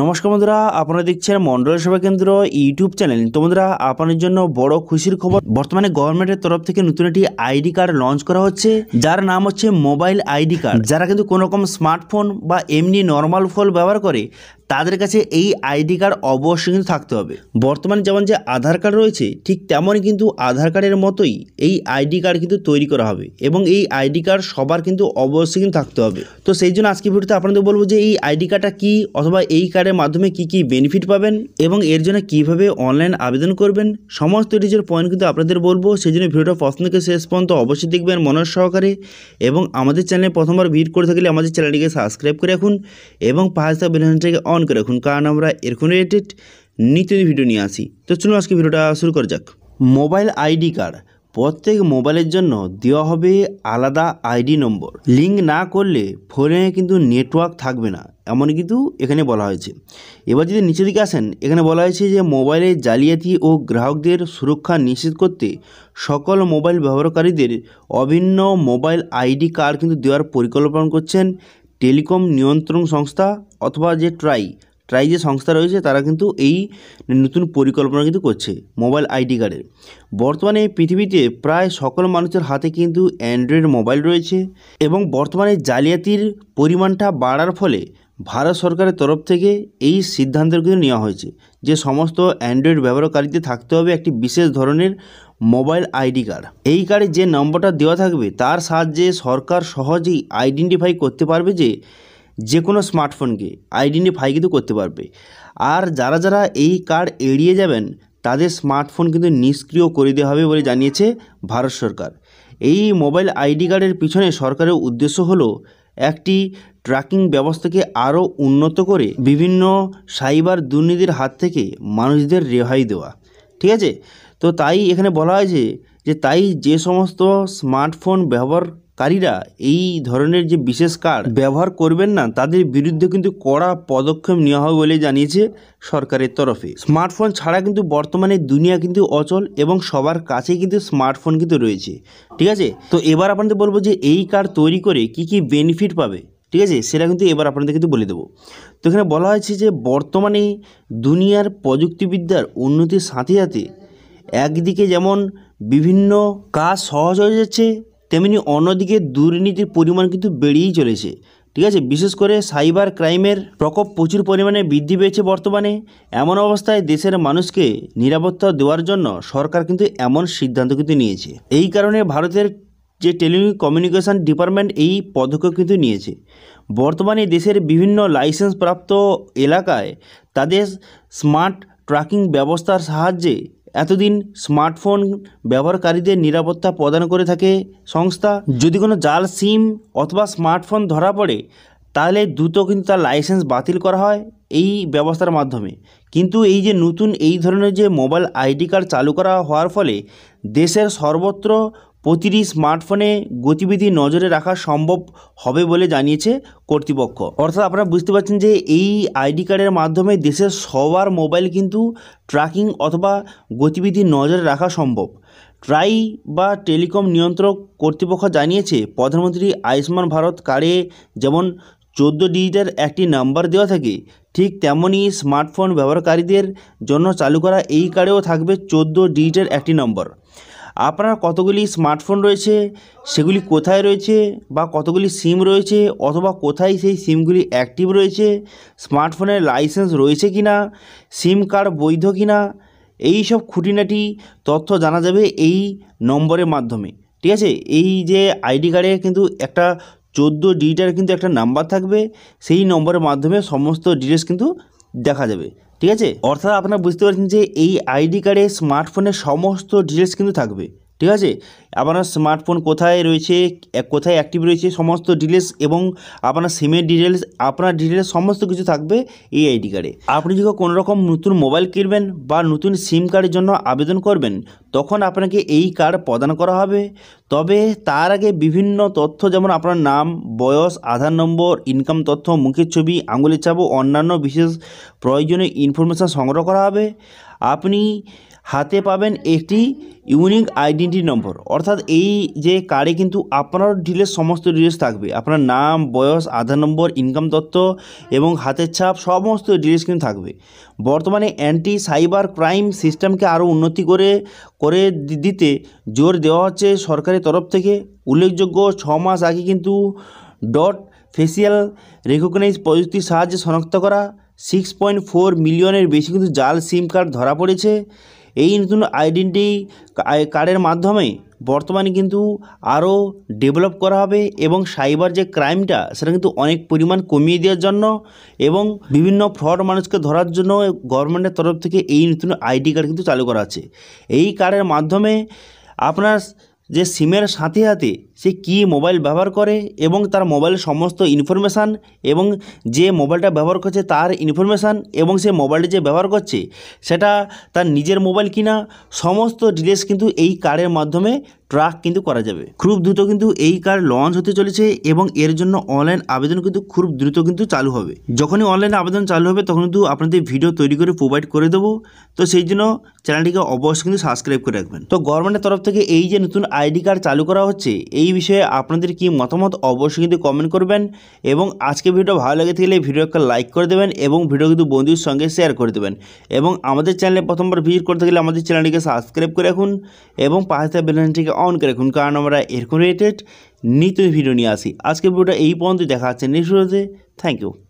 নমস্কার বন্ধুরা আপনারা দেখছেন মন্ডল সেবা কেন্দ্র ইউটিউব চ্যানেল তো বন্ধুরা আপনাদের জন্য বড় খুশির খবর বর্তমানে গভর্নমেন্টের তরফ থেকে নতুন একটি আইডি কার্ড লঞ্চ করা হচ্ছে যার নাম হচ্ছে মোবাইল আইডি কার্ড যারা কিন্তু কোনো রকম স্মার্টফোন বা এমনি নর্মাল ফোন ব্যবহার করে তাদের কাছে এই আইডি কার্ড অবশ্যই কিন্তু থাকতে হবে বর্তমানে যেমন যে আধার কার্ড রয়েছে ঠিক তেমনই কিন্তু আধার কার্ডের মতোই এই আইডি কার্ড কিন্তু তৈরি করা হবে এবং এই আইডি কার্ড সবার কিন্তু অবশ্যই কিন্তু থাকতে হবে তো সেই জন্য আজকে ভিডিওতে আপনাদের বলবো যে এই আইডি কার্ডটা কী অথবা এই কার্ডের মাধ্যমে কি কি বেনিফিট পাবেন এবং এর জন্য কীভাবে অনলাইন আবেদন করবেন সমস্ত ডিজের পয়েন্ট কিন্তু আপনাদের বলবো সেই জন্য ভিডিওটা প্রশ্নকে থেকে শেষ পর্যন্ত অবশ্যই দেখবেন মনোজ সহকারে এবং আমাদের চ্যানেলে প্রথমবার ভিড় করে থাকলে আমাদের চ্যানেলটিকে সাবস্ক্রাইব করে রাখুন এবং পাঁচ বেলনটাকে অন করে রাখুন কারণ আমরা এরকম রিলেটেড নিত্য ভিডিও নিয়ে আসি তো চলুন আজকে ভিডিওটা শুরু করা যাক মোবাইল আইডি কার্ড প্রত্যেক মোবাইলের জন্য দেওয়া হবে আলাদা আইডি নম্বর লিঙ্ক না করলে ফোনে কিন্তু নেটওয়ার্ক থাকবে না এমন কিন্তু এখানে বলা হয়েছে এবার যদি নিচের দিকে আসেন এখানে বলা হয়েছে যে মোবাইলে জালিয়াতি ও গ্রাহকদের সুরক্ষা নিশ্চিত করতে সকল মোবাইল ব্যবহারকারীদের অভিন্ন মোবাইল আইডি কার্ড কিন্তু দেওয়ার পরিকল্পনা করছেন টেলিকম নিয়ন্ত্রণ সংস্থা অথবা যে ট্রাই ট্রাই যে সংস্থা রয়েছে তারা কিন্তু এই নতুন পরিকল্পনা কিন্তু করছে মোবাইল আইডি কার্ডের বর্তমানে পৃথিবীতে প্রায় সকল মানুষের হাতে কিন্তু অ্যান্ড্রয়েড মোবাইল রয়েছে এবং বর্তমানে জালিয়াতির পরিমাণটা বাড়ার ফলে ভারত সরকারের তরফ থেকে এই সিদ্ধান্ত কিন্তু নেওয়া হয়েছে যে সমস্ত অ্যান্ড্রয়েড ব্যবহারকারীতে থাকতে হবে একটি বিশেষ ধরনের মোবাইল আইডি কার্ড এই কার্ডে যে নম্বরটা দেওয়া থাকবে তার সাহায্যে সরকার সহজেই আইডেন্টিফাই করতে পারবে যে যে কোনো স্মার্টফোনকে আইডেন্টিফাই কিন্তু করতে পারবে আর যারা যারা এই কার্ড এড়িয়ে যাবেন তাদের স্মার্টফোন কিন্তু নিষ্ক্রিয় করে দেওয়া হবে বলে জানিয়েছে ভারত সরকার এই মোবাইল আইডি কার্ডের পিছনে সরকারের উদ্দেশ্য হলো একটি ট্র্যাকিং ব্যবস্থাকে আরও উন্নত করে বিভিন্ন সাইবার দুর্নীতির হাত থেকে মানুষদের রেহাই দেওয়া ঠিক আছে তো তাই এখানে বলা হয়েছে যে তাই যে সমস্ত স্মার্টফোন ব্যবহারকারীরা এই ধরনের যে বিশেষ কার্ড ব্যবহার করবেন না তাদের বিরুদ্ধে কিন্তু কড়া পদক্ষেপ নেওয়া হবে বলে জানিয়েছে সরকারের তরফে স্মার্টফোন ছাড়া কিন্তু বর্তমানে দুনিয়া কিন্তু অচল এবং সবার কাছেই কিন্তু স্মার্টফোন কিন্তু রয়েছে ঠিক আছে তো এবার আপনাদের বলবো যে এই কার্ড তৈরি করে কি কি বেনিফিট পাবে ঠিক আছে সেটা কিন্তু এবার আপনাদের কিন্তু বলে দেবো তো এখানে বলা হয়েছে যে বর্তমানে দুনিয়ার প্রযুক্তিবিদ্যার উন্নতির সাথে সাথে একদিকে যেমন বিভিন্ন কাজ সহজ হয়ে যাচ্ছে তেমনি অন্যদিকে দুর্নীতির পরিমাণ কিন্তু বেড়েই চলেছে ঠিক আছে বিশেষ করে সাইবার ক্রাইমের প্রকোপ প্রচুর পরিমাণে বৃদ্ধি পেয়েছে বর্তমানে এমন অবস্থায় দেশের মানুষকে নিরাপত্তা দেওয়ার জন্য সরকার কিন্তু এমন সিদ্ধান্ত কিন্তু নিয়েছে এই কারণে ভারতের যে টেলি কমিউনিকেশন ডিপার্টমেন্ট এই পদক্ষেপ কিন্তু নিয়েছে বর্তমানে দেশের বিভিন্ন লাইসেন্সপ্রাপ্ত এলাকায় তাদের স্মার্ট ট্র্যাকিং ব্যবস্থার সাহায্যে এতদিন স্মার্টফোন ব্যবহারকারীদের নিরাপত্তা প্রদান করে থাকে সংস্থা যদি কোনো জাল সিম অথবা স্মার্টফোন ধরা পড়ে তাহলে দ্রুত কিন্তু তার লাইসেন্স বাতিল করা হয় এই ব্যবস্থার মাধ্যমে কিন্তু এই যে নতুন এই ধরনের যে মোবাইল আইডি কার্ড চালু করা হওয়ার ফলে দেশের সর্বত্র প্রতিটি স্মার্টফোনে গতিবিধি নজরে রাখা সম্ভব হবে বলে জানিয়েছে কর্তৃপক্ষ অর্থাৎ আপনারা বুঝতে পারছেন যে এই আইডি কার্ডের মাধ্যমে দেশের সবার মোবাইল কিন্তু ট্র্যাকিং অথবা গতিবিধি নজরে রাখা সম্ভব ট্রাই বা টেলিকম নিয়ন্ত্রক কর্তৃপক্ষ জানিয়েছে প্রধানমন্ত্রী আয়ুষ্মান ভারত কার্ডে যেমন চোদ্দ ডিজিটের একটি নাম্বার দেওয়া থাকে ঠিক তেমনই স্মার্টফোন ব্যবহারকারীদের জন্য চালু করা এই কার্ডেও থাকবে চোদ্দ ডিজিটের একটি নম্বর আপনার কতগুলি স্মার্টফোন রয়েছে সেগুলি কোথায় রয়েছে বা কতগুলি সিম রয়েছে অথবা কোথায় সেই সিমগুলি অ্যাক্টিভ রয়েছে স্মার্টফোনের লাইসেন্স রয়েছে কি না সিম কার্ড বৈধ কি না এই সব খুঁটিনাটি তথ্য জানা যাবে এই নম্বরের মাধ্যমে ঠিক আছে এই যে আইডি কার্ডে কিন্তু একটা চোদ্দো ডিজিটার কিন্তু একটা নাম্বার থাকবে সেই নম্বরের মাধ্যমে সমস্ত ডিটেলস কিন্তু দেখা যাবে ঠিক আছে অর্থাৎ আপনারা বুঝতে পারছেন যে এই আইডি কার্ডে স্মার্টফোনের সমস্ত ডিটেলস কিন্তু থাকবে ঠিক আছে আপনার স্মার্টফোন কোথায় রয়েছে কোথায় অ্যাক্টিভ রয়েছে সমস্ত ডিটেলস এবং আপনার সিমের ডিটেলস আপনার ডিটেলস সমস্ত কিছু থাকবে এই আইডি কার্ডে আপনি যখন কোনো রকম নতুন মোবাইল কিনবেন বা নতুন সিম কার্ডের জন্য আবেদন করবেন তখন আপনাকে এই কার্ড প্রদান করা হবে তবে তার আগে বিভিন্ন তথ্য যেমন আপনার নাম বয়স আধার নম্বর ইনকাম তথ্য মুখের ছবি আঙুলের চাপ ও অন্যান্য বিশেষ প্রয়োজনীয় ইনফরমেশান সংগ্রহ করা হবে আপনি হাতে পাবেন একটি ইউনিক আইডেন্টি নম্বর অর্থাৎ এই যে কার্ডে কিন্তু আপনার ডিটেলস সমস্ত ডিটেলস থাকবে আপনার নাম বয়স আধার নম্বর ইনকাম তথ্য এবং হাতের ছাপ সমস্ত ডিটেলস কিন্তু থাকবে বর্তমানে অ্যান্টি সাইবার ক্রাইম সিস্টেমকে আরও উন্নতি করে করে দিতে জোর দেওয়া হচ্ছে সরকারের তরফ থেকে উল্লেখযোগ্য ছ মাস আগে কিন্তু ডট ফেসিয়াল রেকগনাইজ প্রযুক্তির সাহায্যে শনাক্ত করা সিক্স পয়েন্ট ফোর মিলিয়নের বেশি কিন্তু জাল সিম কার্ড ধরা পড়েছে এই নতুন আইডেন্টি কার্ডের মাধ্যমে বর্তমানে কিন্তু আরও ডেভেলপ করা হবে এবং সাইবার যে ক্রাইমটা সেটা কিন্তু অনেক পরিমাণ কমিয়ে দেওয়ার জন্য এবং বিভিন্ন ফ্রড মানুষকে ধরার জন্য গভর্নমেন্টের তরফ থেকে এই নতুন আইডি কার্ড কিন্তু চালু করা আছে এই কার্ডের মাধ্যমে আপনার যে সিমের সাথে সাথে সে কি মোবাইল ব্যবহার করে এবং তার মোবাইলের সমস্ত ইনফরমেশান এবং যে মোবাইলটা ব্যবহার করছে তার ইনফরমেশান এবং সে মোবাইলটি যে ব্যবহার করছে সেটা তার নিজের মোবাইল কিনা সমস্ত ডিটেলস কিন্তু এই কার্ডের মাধ্যমে ট্রাক কিন্তু করা যাবে খুব দ্রুত কিন্তু এই কার লঞ্চ হতে চলেছে এবং এর জন্য অনলাইন আবেদন কিন্তু খুব দ্রুত কিন্তু চালু হবে যখনই অনলাইন আবেদন চালু হবে তখন কিন্তু আপনাদের ভিডিও তৈরি করে প্রোভাইড করে দেবো তো সেই জন্য চ্যানেলটিকে অবশ্যই কিন্তু সাবস্ক্রাইব করে রাখবেন তো গভর্নমেন্টের তরফ থেকে এই যে নতুন আইডি কার্ড চালু করা হচ্ছে এই এই বিষয়ে আপনাদের কি মতামত অবশ্যই কিন্তু কমেন্ট করবেন এবং আজকে ভিডিও ভালো লেগে থাকলে ভিডিও একটা লাইক করে দেবেন এবং ভিডিও কিন্তু বন্ধুর সঙ্গে শেয়ার করে দেবেন এবং আমাদের চ্যানেলে প্রথমবার ভিজিট করতে গেলে আমাদের চ্যানেলটিকে সাবস্ক্রাইব করে রাখুন এবং পাশে বেলানটিকে অন করে রাখুন কারণ আমরা এরকম রিলেটেড নিত্য ভিডিও নিয়ে আসি আজকে ভিডিওটা এই পর্যন্ত দেখা যাচ্ছে নিঃশুরতে থ্যাংক ইউ